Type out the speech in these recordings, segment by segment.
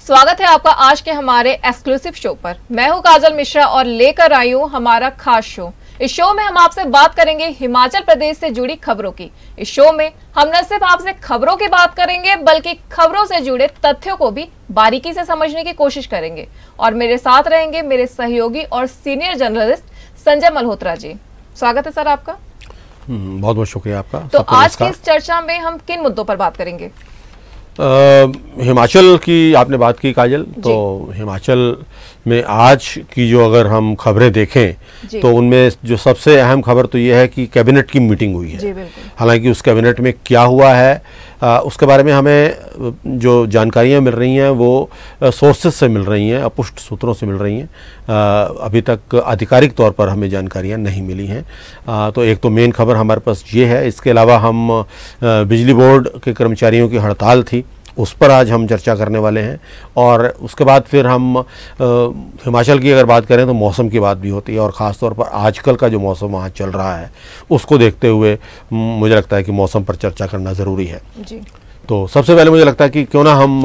स्वागत है आपका आज के हमारे एक्सक्लूसिव शो पर मैं हूं काजल मिश्रा और लेकर आई हूं हमारा खास शो इस शो में हम आपसे बात करेंगे हिमाचल प्रदेश से जुड़ी खबरों की इस शो में हम न सिर्फ आपसे खबरों की बात करेंगे बल्कि खबरों से जुड़े तथ्यों को भी बारीकी से समझने की कोशिश करेंगे और मेरे साथ रहेंगे मेरे सहयोगी और सीनियर जर्नलिस्ट संजय मल्होत्रा जी स्वागत है सर आपका हम्म, बहुत बहुत शुक्रिया आपका तो आज की इस चर्चा में हम किन मुद्दों पर बात करेंगे हिमाचल की आपने बात की काजल तो हिमाचल में आज की जो अगर हम खबरें देखें तो उनमें जो सबसे अहम खबर तो ये है कि कैबिनेट की मीटिंग हुई है हालांकि उस कैबिनेट में क्या हुआ है आ, उसके बारे में हमें जो जानकारियां मिल रही हैं वो सोर्सेज से मिल रही हैं अपुष्ट सूत्रों से मिल रही हैं अभी तक आधिकारिक तौर पर हमें जानकारियां नहीं मिली हैं तो एक तो मेन खबर हमारे पास ये है इसके अलावा हम आ, बिजली बोर्ड के कर्मचारियों की हड़ताल थी उस पर आज हम चर्चा करने वाले हैं और उसके बाद फिर हम हिमाचल की अगर बात करें तो मौसम की बात भी होती है और ख़ास तौर पर आजकल का जो मौसम वहाँ चल रहा है उसको देखते हुए मुझे लगता है कि मौसम पर चर्चा करना ज़रूरी है जी तो सबसे पहले मुझे लगता है कि क्यों ना हम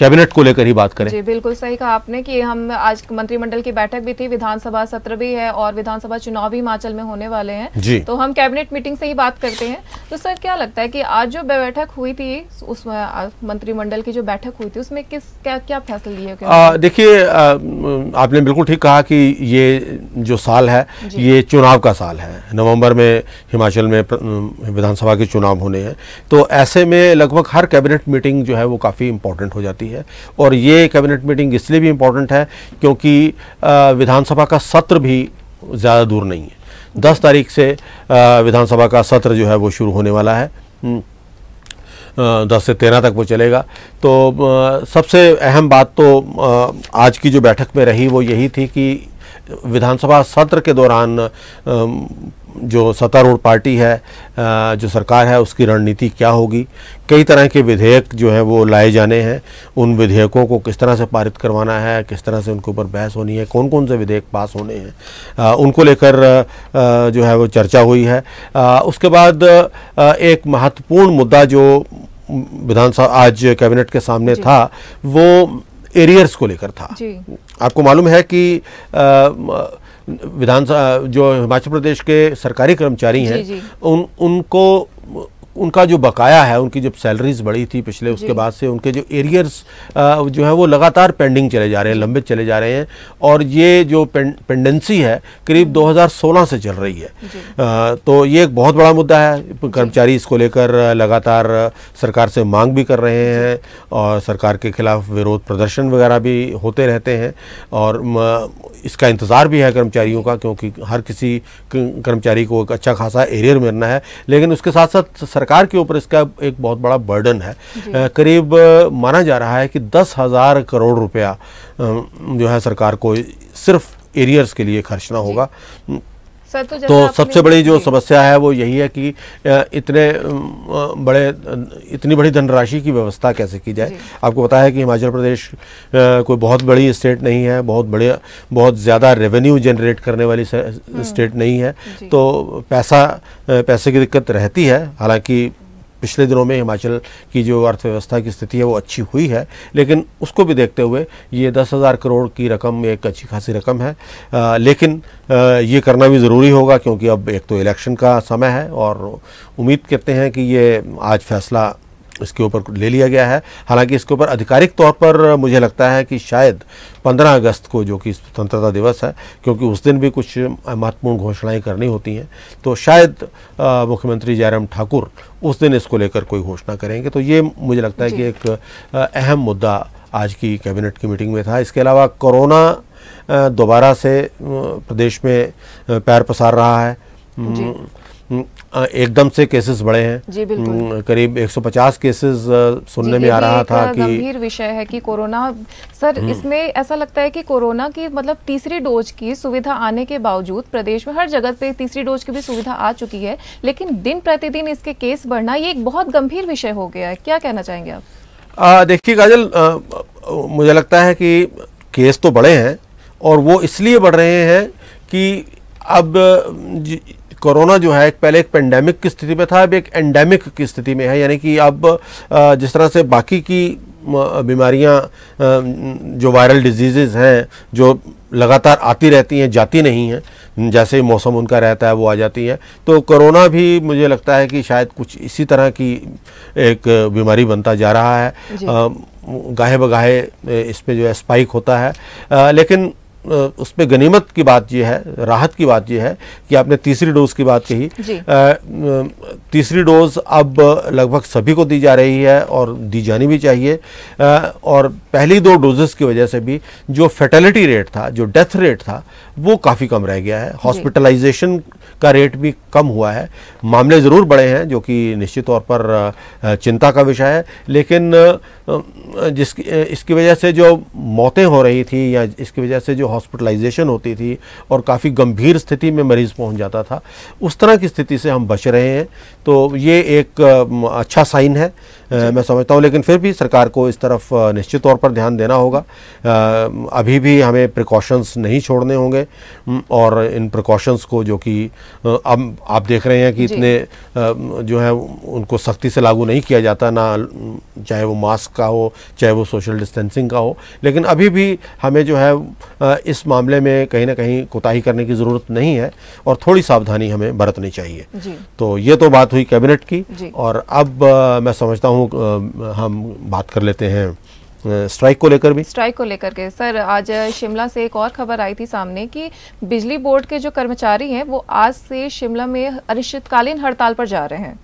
कैबिनेट को लेकर ही बात करें जी बिल्कुल सही कहा आपने कि हम आज मंत्रिमंडल की बैठक भी थी विधानसभा सत्र भी है और विधानसभा चुनाव भी हिमाचल में होने वाले हैं जी तो हम कैबिनेट मीटिंग से ही बात करते हैं तो सर क्या लगता है कि आज जो बैठक हुई थी उस मंत्रिमंडल की जो बैठक हुई थी उसमें किस क्या क्या फैसले लिए देखिए आपने बिल्कुल ठीक कहा कि ये जो साल है ये चुनाव का साल है नवम्बर में हिमाचल में विधानसभा के चुनाव होने हैं तो ऐसे में लगभग हर कैबिनेट मीटिंग जो है वो काफ़ी इम्पोर्टेंट हो जाती है और ये कैबिनेट मीटिंग इसलिए भी इम्पोर्टेंट है क्योंकि विधानसभा का सत्र भी ज़्यादा दूर नहीं है दस तारीख से विधानसभा का सत्र जो है वो शुरू होने वाला है हम्म, दस से तेरह तक वो चलेगा तो सबसे अहम बात तो आज की जो बैठक में रही वो यही थी कि विधानसभा सत्र के दौरान जो सत्तारूढ़ पार्टी है जो सरकार है उसकी रणनीति क्या होगी कई तरह के विधेयक जो हैं वो लाए जाने हैं उन विधेयकों को किस तरह से पारित करवाना है किस तरह से उनके ऊपर बहस होनी है कौन कौन से विधेयक पास होने हैं उनको लेकर जो है वो चर्चा हुई है उसके बाद एक महत्वपूर्ण मुद्दा जो विधानसभा आज कैबिनेट के सामने था वो एरियर्स को लेकर था आपको मालूम है कि आ, विधानसभा जो हिमाचल प्रदेश के सरकारी कर्मचारी हैं उन उनको उनका जो बकाया है उनकी जब सैलरीज बढ़ी थी पिछले उसके बाद से उनके जो एरियर्स जो है वो लगातार पेंडिंग चले जा रहे हैं लंबे चले जा रहे हैं और ये जो पेंडेंसी है करीब 2016 से चल रही है आ, तो ये एक बहुत बड़ा मुद्दा है कर्मचारी इसको लेकर लगातार सरकार से मांग भी कर रहे हैं और सरकार के खिलाफ विरोध प्रदर्शन वगैरह भी होते रहते हैं और इसका इंतज़ार भी है कर्मचारियों का क्योंकि हर किसी कर्मचारी को एक अच्छा खासा एरियर मिलना है लेकिन उसके साथ साथ सरकार सरकार के ऊपर इसका एक बहुत बड़ा बर्डन है करीब माना जा रहा है कि दस हज़ार करोड़ रुपया जो है सरकार को सिर्फ एरियर्स के लिए खर्चना होगा तो, तो सबसे बड़ी जो समस्या है वो यही है कि इतने बड़े इतनी बड़ी धनराशि की व्यवस्था कैसे की जाए आपको पता है कि हिमाचल प्रदेश कोई बहुत बड़ी स्टेट नहीं है बहुत बड़े बहुत ज़्यादा रेवेन्यू जनरेट करने वाली हम्म। स्टेट नहीं है तो पैसा पैसे की दिक्कत रहती है हालांकि पिछले दिनों में हिमाचल की जो अर्थव्यवस्था की स्थिति है वो अच्छी हुई है लेकिन उसको भी देखते हुए ये दस हज़ार करोड़ की रकम एक अच्छी खासी रकम है आ, लेकिन आ, ये करना भी ज़रूरी होगा क्योंकि अब एक तो इलेक्शन का समय है और उम्मीद करते हैं कि ये आज फैसला इसके ऊपर ले लिया गया है हालांकि इसके ऊपर आधिकारिक तौर पर मुझे लगता है कि शायद 15 अगस्त को जो कि स्वतंत्रता दिवस है क्योंकि उस दिन भी कुछ महत्वपूर्ण घोषणाएं करनी होती हैं तो शायद मुख्यमंत्री जयराम ठाकुर उस दिन इसको लेकर कोई घोषणा करेंगे तो ये मुझे लगता है कि एक अहम मुद्दा आज की कैबिनेट की मीटिंग में था इसके अलावा कोरोना दोबारा से प्रदेश में पैर पसार रहा है एकदम से केसेस बढ़े हैं करीब 150 केसेस सुनने में आ रहा था कि गंभीर विषय है कि कोरोना सर हम्म। इसमें ऐसा लगता है कि कोरोना की मतलब तीसरी डोज की सुविधा आने के बावजूद प्रदेश में हर जगह पे तीसरी डोज की भी सुविधा आ चुकी है लेकिन दिन प्रतिदिन इसके केस बढ़ना ये एक बहुत गंभीर विषय हो गया है क्या कहना चाहेंगे आप देखिए काजल मुझे लगता है कि केस तो बढ़े हैं और वो इसलिए बढ़ रहे हैं कि अब कोरोना जो है पहले एक पेंडेमिक की स्थिति में था अब एक एंडेमिक की स्थिति में है यानी कि अब जिस तरह से बाकी की बीमारियां जो वायरल डिजीज़ हैं जो लगातार आती रहती हैं जाती नहीं हैं जैसे ही मौसम उनका रहता है वो आ जाती है तो कोरोना भी मुझे लगता है कि शायद कुछ इसी तरह की एक बीमारी बनता जा रहा है गाहे बगाहे इस पर जो है स्पाइक होता है लेकिन उसमें गनीमत की बात यह है राहत की बात यह है कि आपने तीसरी डोज की बात कही तीसरी डोज अब लगभग सभी को दी जा रही है और दी जानी भी चाहिए और पहली दो डोजेस की वजह से भी जो फेटेलिटी रेट था जो डेथ रेट था वो काफ़ी कम रह गया है हॉस्पिटलाइजेशन का रेट भी कम हुआ है मामले ज़रूर बढ़े हैं जो कि निश्चित तौर पर चिंता का विषय है लेकिन जिसकी इसकी वजह से जो मौतें हो रही थी या इसकी वजह से जो हॉस्पिटलाइजेशन होती थी और काफ़ी गंभीर स्थिति में मरीज़ पहुंच जाता था उस तरह की स्थिति से हम बच रहे हैं तो ये एक अच्छा साइन है मैं समझता हूँ लेकिन फिर भी सरकार को इस तरफ निश्चित तौर पर ध्यान देना होगा अभी भी हमें प्रिकॉशंस नहीं छोड़ने होंगे और इन प्रिकॉशंस को जो कि अब आप देख रहे हैं कि इतने जो है उनको सख्ती से लागू नहीं किया जाता ना चाहे वो मास्क का हो चाहे वो सोशल डिस्टेंसिंग का हो लेकिन अभी भी हमें जो है इस मामले में कहीं ना कहीं कोताही करने की ज़रूरत नहीं है और थोड़ी सावधानी हमें बरतनी चाहिए तो ये तो बात हुई कैबिनेट की और अब मैं समझता हूँ दोनों हम बात कर लेते हैं स्ट्राइक को लेकर भी स्ट्राइक को लेकर के सर आज शिमला से एक और खबर आई थी सामने कि बिजली बोर्ड के जो कर्मचारी हैं वो आज से शिमला में अनिश्चितकालीन हड़ताल पर जा रहे हैं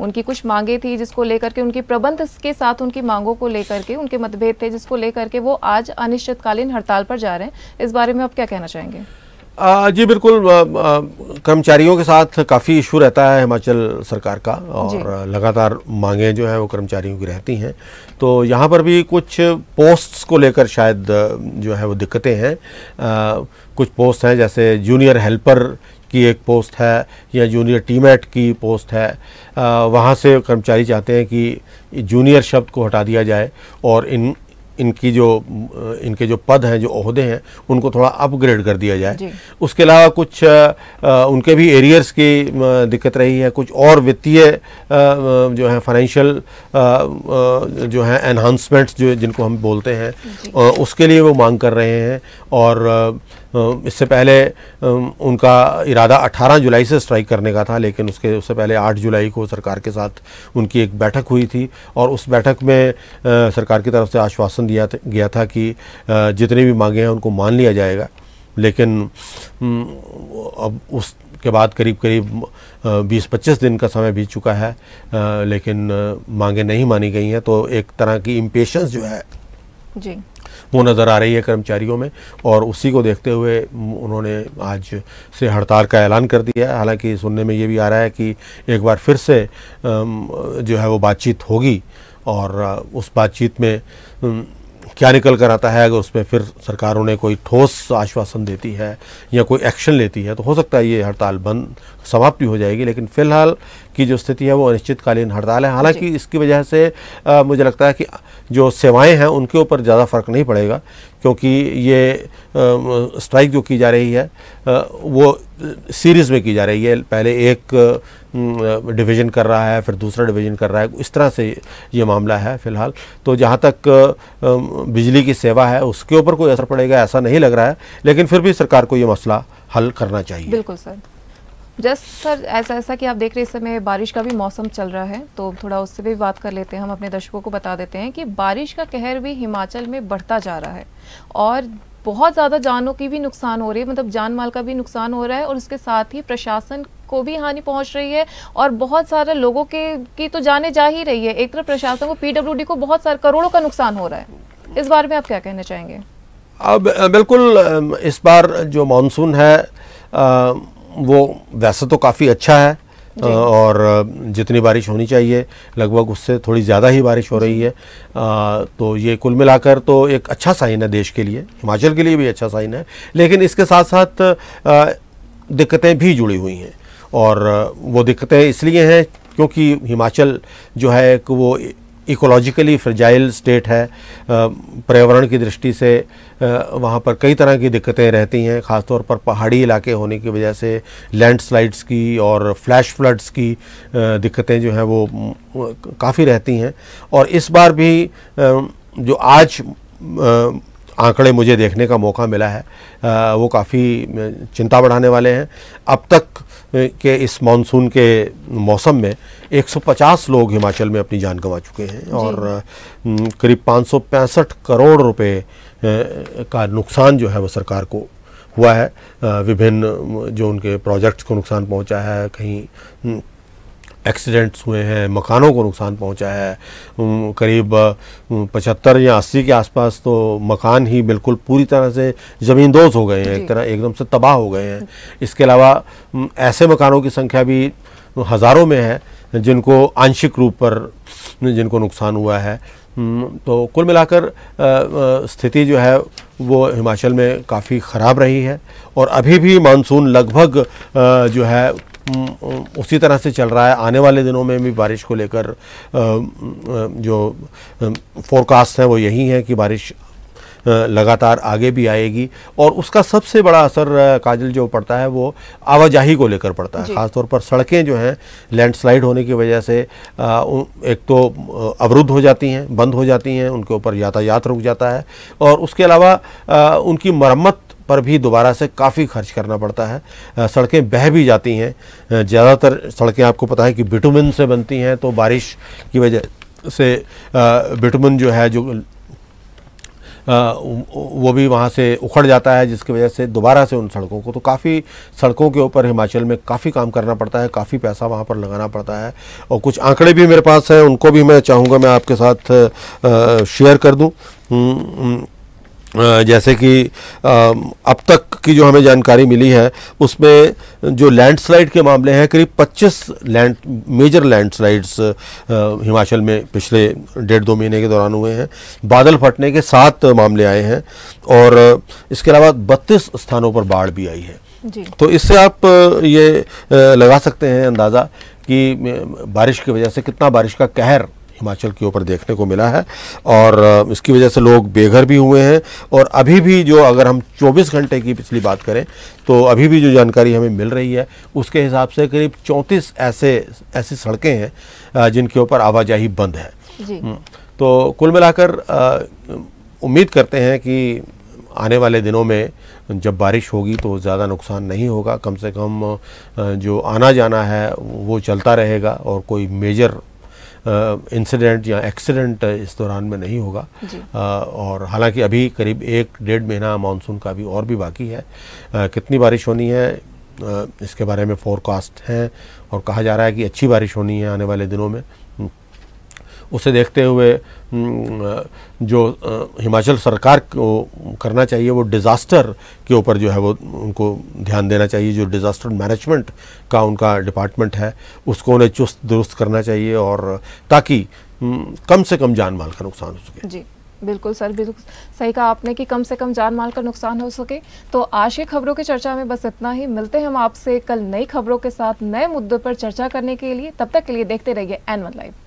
उनकी कुछ मांगे थी जिसको लेकर के उनकी प्रबंध के साथ उनकी मांगों को लेकर के उनके मतभेद थे जिसको लेकर के वो आज अनिश्चितकालीन हड़ताल पर जा रहे हैं इस बारे में आप क्या कहना चाहेंगे आ, जी बिल्कुल कर्मचारियों के साथ काफ़ी इशू रहता है हिमाचल सरकार का और लगातार मांगे जो हैं वो कर्मचारियों की रहती हैं तो यहाँ पर भी कुछ पोस्ट्स को लेकर शायद जो है वो दिक्कतें हैं आ, कुछ पोस्ट हैं जैसे जूनियर हेल्पर की एक पोस्ट है या जूनियर टीमेट की पोस्ट है आ, वहाँ से कर्मचारी चाहते हैं कि जूनियर शब्द को हटा दिया जाए और इन इनकी जो इनके जो पद हैं जो अहदे हैं उनको थोड़ा अपग्रेड कर दिया जाए उसके अलावा कुछ उनके भी एरियर्स की दिक्कत रही है कुछ और वित्तीय जो है फाइनेंशियल जो है एनहांसमेंट्स जो जिनको हम बोलते हैं उसके लिए वो मांग कर रहे हैं और इससे पहले उनका इरादा 18 जुलाई से स्ट्राइक करने का था लेकिन उसके उससे पहले 8 जुलाई को सरकार के साथ उनकी एक बैठक हुई थी और उस बैठक में सरकार की तरफ से आश्वासन दिया गया था कि जितनी भी मांगे हैं उनको मान लिया जाएगा लेकिन अब उस के बाद करीब करीब 20-25 दिन का समय बीत चुका है लेकिन मांगे नहीं मानी गई हैं तो एक तरह की इम्पेशंस जो है जी वो नज़र आ रही है कर्मचारियों में और उसी को देखते हुए उन्होंने आज से हड़ताल का ऐलान कर दिया है हालांकि सुनने में ये भी आ रहा है कि एक बार फिर से जो है वो बातचीत होगी और उस बातचीत में क्या निकल कर आता है अगर उसमें फिर सरकारों ने कोई ठोस आश्वासन देती है या कोई एक्शन लेती है तो हो सकता है ये हड़ताल बंद समाप्ति हो जाएगी लेकिन फिलहाल की जो स्थिति है वो अनिश्चितकालीन हड़ताल है हालांकि इसकी वजह से आ, मुझे लगता है कि जो सेवाएं हैं उनके ऊपर ज़्यादा फ़र्क नहीं पड़ेगा क्योंकि ये स्ट्राइक जो की जा रही है आ, वो सीरीज़ में की जा रही है पहले एक हम्म, डिवीज़न कर रहा है फिर दूसरा डिवीज़न कर रहा है इस तरह से ये मामला है फ़िलहाल तो जहाँ तक बिजली की सेवा है उसके ऊपर कोई असर पड़ेगा ऐसा नहीं लग रहा है लेकिन फिर भी सरकार को ये मसला हल करना चाहिए बिल्कुल सर जस्ट सर ऐसा ऐसा कि आप देख रहे इस समय बारिश का भी मौसम चल रहा है तो थोड़ा उससे भी बात कर लेते हैं हम अपने दर्शकों को बता देते हैं कि बारिश का कहर भी हिमाचल में बढ़ता जा रहा है और बहुत ज़्यादा जानों की भी नुकसान हो रही है मतलब जान माल का भी नुकसान हो रहा है और उसके साथ ही प्रशासन को भी हानि पहुंच रही है और बहुत सारे लोगों के की तो जाने जा ही रही है एक तरफ प्रशासन को पीडब्ल्यू को बहुत सारे करोड़ों का नुकसान हो रहा है इस बारे में आप क्या कहना चाहेंगे अब बिल्कुल इस बार जो मानसून है आ, वो वैसे तो काफ़ी अच्छा है और जितनी बारिश होनी चाहिए लगभग उससे थोड़ी ज़्यादा ही बारिश हो रही है आ, तो ये कुल मिलाकर तो एक अच्छा साइन है देश के लिए हिमाचल के लिए भी अच्छा साइन है लेकिन इसके साथ साथ दिक्कतें भी जुड़ी हुई हैं और वो दिक्कतें इसलिए हैं क्योंकि हिमाचल जो है कि वो इकोलॉजिकली फ्रजाइल स्टेट है पर्यावरण की दृष्टि से वहाँ पर कई तरह की दिक्कतें रहती हैं ख़ासतौर पर पहाड़ी इलाके होने की वजह से लैंडस्लाइड्स की और फ्लैश फ्लड्स की दिक्कतें जो हैं वो काफ़ी रहती हैं और इस बार भी जो आज आंकड़े मुझे देखने का मौका मिला है आ, वो काफ़ी चिंता बढ़ाने वाले हैं अब तक के इस मानसून के मौसम में 150 लोग हिमाचल में अपनी जान गंवा चुके हैं और करीब पाँच करोड़ रुपए का नुकसान जो है वो सरकार को हुआ है विभिन्न जो उनके प्रोजेक्ट्स को नुकसान पहुंचा है कहीं एक्सीडेंट्स हुए हैं मकानों को नुकसान पहुंचा है करीब पचहत्तर या अस्सी के आसपास तो मकान ही बिल्कुल पूरी तरह से ज़मींदोज हो गए हैं एक तरह एकदम से तबाह हो गए हैं इसके अलावा ऐसे मकानों की संख्या भी हज़ारों में है जिनको आंशिक रूप पर जिनको नुकसान हुआ है तो कुल मिलाकर स्थिति जो है वो हिमाचल में काफ़ी ख़राब रही है और अभी भी मानसून लगभग जो है हम्म, उसी तरह से चल रहा है आने वाले दिनों में भी बारिश को लेकर जो फोरकास्ट हैं वो यही है कि बारिश लगातार आगे भी आएगी और उसका सबसे बड़ा असर काजल जो पड़ता है वो आवाजाही को लेकर पड़ता है ख़ासतौर पर सड़कें जो हैं लैंडस्लाइड होने की वजह से एक तो अवरुद्ध हो जाती हैं बंद हो जाती हैं उनके ऊपर यातायात रुक जाता है और उसके अलावा उनकी मरम्मत पर भी दोबारा से काफ़ी खर्च करना पड़ता है सड़कें बह भी जाती हैं ज़्यादातर सड़कें आपको पता है कि बिटुमिन से बनती हैं तो बारिश की वजह से बिटुमिन जो है जो आ, वो भी वहाँ से उखड़ जाता है जिसकी वजह से दोबारा से उन सड़कों को तो काफ़ी सड़कों के ऊपर हिमाचल में काफ़ी काम करना पड़ता है काफ़ी पैसा वहाँ पर लगाना पड़ता है और कुछ आंकड़े भी मेरे पास हैं उनको भी मैं चाहूँगा मैं आपके साथ शेयर कर दूँ जैसे कि अब तक की जो हमें जानकारी मिली है उसमें जो लैंडस्लाइड के मामले हैं करीब 25 लैंड मेजर लैंडस्लाइड्स हिमाचल में पिछले डेढ़ दो महीने के दौरान हुए हैं बादल फटने के सात मामले आए हैं और इसके अलावा बत्तीस स्थानों पर बाढ़ भी आई है जी। तो इससे आप ये लगा सकते हैं अंदाज़ा कि बारिश की वजह से कितना बारिश का कहर हिमाचल के ऊपर देखने को मिला है और इसकी वजह से लोग बेघर भी हुए हैं और अभी भी जो अगर हम 24 घंटे की पिछली बात करें तो अभी भी जो जानकारी हमें मिल रही है उसके हिसाब से करीब 34 ऐसे ऐसी सड़कें हैं जिनके ऊपर आवाजाही बंद है हम्म, तो कुल मिलाकर उम्मीद करते हैं कि आने वाले दिनों में जब बारिश होगी तो ज़्यादा नुकसान नहीं होगा कम से कम जो आना जाना है वो चलता रहेगा और कोई मेजर इंसिडेंट या एक्सीडेंट इस दौरान में नहीं होगा आ, और हालांकि अभी करीब एक डेढ़ महीना मानसून का भी और भी बाकी है आ, कितनी बारिश होनी है आ, इसके बारे में फोरकास्ट हैं और कहा जा रहा है कि अच्छी बारिश होनी है आने वाले दिनों में उसे देखते हुए जो हिमाचल सरकार को करना चाहिए वो डिज़ास्टर के ऊपर जो है वो उनको ध्यान देना चाहिए जो डिज़ास्टर मैनेजमेंट का उनका डिपार्टमेंट है उसको उन्हें चुस्त दुरुस्त करना चाहिए और ताकि कम से कम जान माल का नुकसान हो सके जी बिल्कुल सर बिल्कुल सही कहा आपने कि कम से कम जान माल का नुकसान हो सके तो आज की खबरों की चर्चा में बस इतना ही मिलते हैं हम आपसे कल नई खबरों के साथ नए मुद्दों पर चर्चा करने के लिए तब तक के लिए देखते रहिए एन वन लाइव